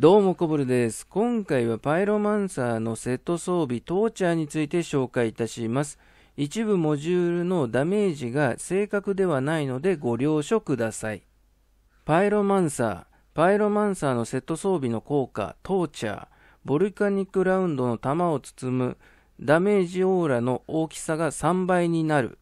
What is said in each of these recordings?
どうもこブるです。今回はパイロマンサーのセット装備トーチャーについて紹介いたします。一部モジュールのダメージが正確ではないのでご了承ください。パイロマンサー。パイロマンサーのセット装備の効果、トーチャー。ボルカニックラウンドの弾を包む。ダメージオーラの大きさが3倍になる。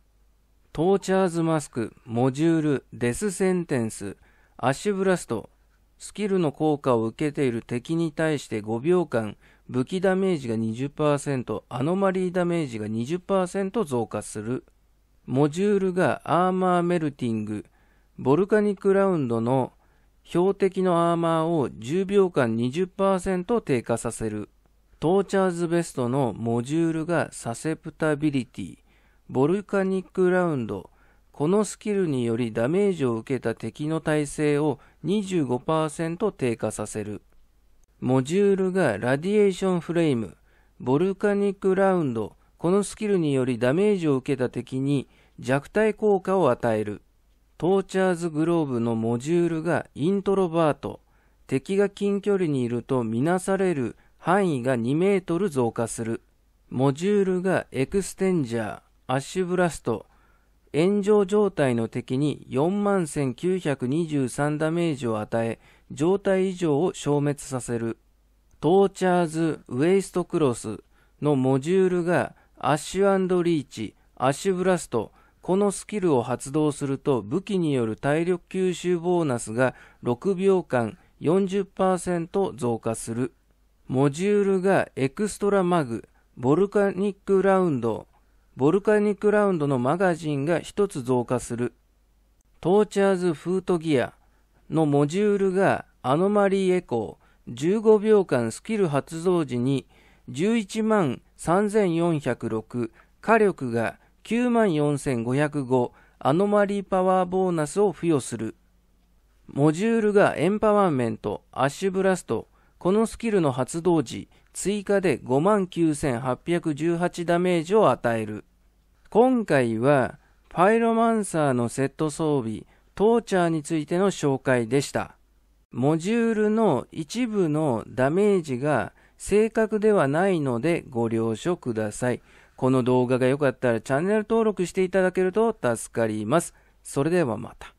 トーチャーズマスク、モジュール、デスセンテンス、アッシュブラスト、スキルの効果を受けている敵に対して5秒間、武器ダメージが20%、アノマリーダメージが20%増加する。モジュールがアーマーメルティング、ボルカニックラウンドの標的のアーマーを10秒間20%低下させる。トーチャーズベストのモジュールがサセプタビリティ、ボルカニックラウンド、このスキルによりダメージを受けた敵の耐性を25%低下させる。モジュールがラディエーションフレーム、ボルカニックラウンド、このスキルによりダメージを受けた敵に弱体効果を与える。トーチャーズグローブのモジュールがイントロバート。敵が近距離にいるとみなされる範囲が2メートル増加する。モジュールがエクステンジャー、アッシュブラスト。炎上状態の敵に4万1923ダメージを与え、状態異常を消滅させる。トーチャーズ・ウェイストクロスのモジュールがアッシュリーチ、アッシュブラスト、このスキルを発動すると武器による体力吸収ボーナスが6秒間40%増加する。モジュールがエクストラマグ、ボルカニックラウンド、ボルカニックラウンドのマガジンが1つ増加する。トーチャーズフートギアのモジュールがアノマリーエコー15秒間スキル発動時に11万3406火力が9万4505アノマリーパワーボーナスを付与する。モジュールがエンパワーメント、アッシュブラスト、このスキルの発動時、追加で59,818ダメージを与える。今回は、パイロマンサーのセット装備、トーチャーについての紹介でした。モジュールの一部のダメージが正確ではないのでご了承ください。この動画が良かったらチャンネル登録していただけると助かります。それではまた。